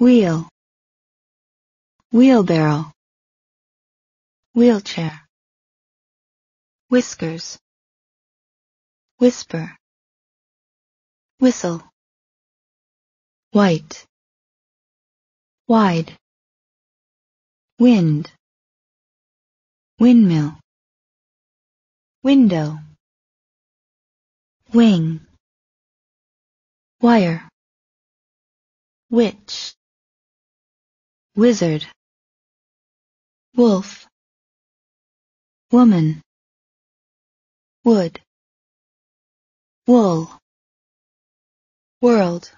wheel wheelbarrow wheelchair whiskers whisper whistle white wide wind windmill window wing wire witch wizard wolf woman wood wool world